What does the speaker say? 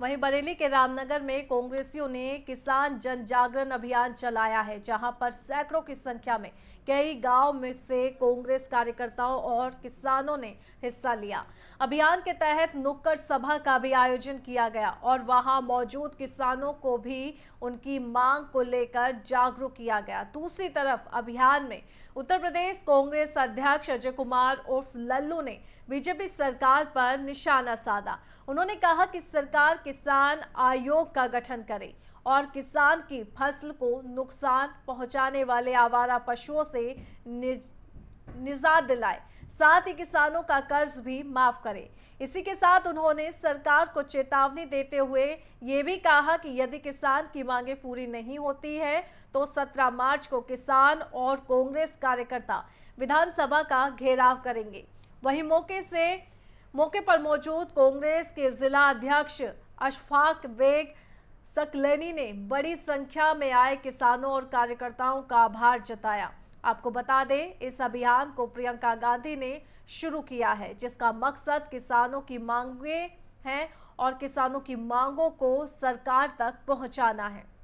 वहीं बरेली के रामनगर में कांग्रेसियों ने किसान जन जागरण अभियान चलाया है जहां पर सैकड़ों की संख्या में कई गांव में से कांग्रेस कार्यकर्ताओं और किसानों ने हिस्सा लिया अभियान के तहत नुक्कड़ सभा का भी आयोजन किया गया और वहां मौजूद किसानों को भी उनकी मांग को लेकर जागरूक किया गया दूसरी तरफ अभियान में उत्तर प्रदेश कांग्रेस अध्यक्ष अजय कुमार उर्फ लल्लू ने बीजेपी सरकार पर निशाना साधा उन्होंने कहा कि सरकार किसान आयोग का गठन करे और किसान की फसल को नुकसान पहुंचाने वाले आवारा पशुओं से निज, निजात दिलाए साथ ही किसानों का कर्ज भी माफ करे इसी के साथ उन्होंने सरकार को चेतावनी देते हुए ये भी कहा कि यदि किसान की मांगे पूरी नहीं होती है तो 17 मार्च को किसान और कांग्रेस कार्यकर्ता विधानसभा का घेराव करेंगे वहीं मौके से मौके पर मौजूद कांग्रेस के जिला अध्यक्ष अशफाक बेग सकलेनी ने बड़ी संख्या में आए किसानों और कार्यकर्ताओं का आभार जताया आपको बता दें इस अभियान को प्रियंका गांधी ने शुरू किया है जिसका मकसद किसानों की मांगे हैं और किसानों की मांगों को सरकार तक पहुंचाना है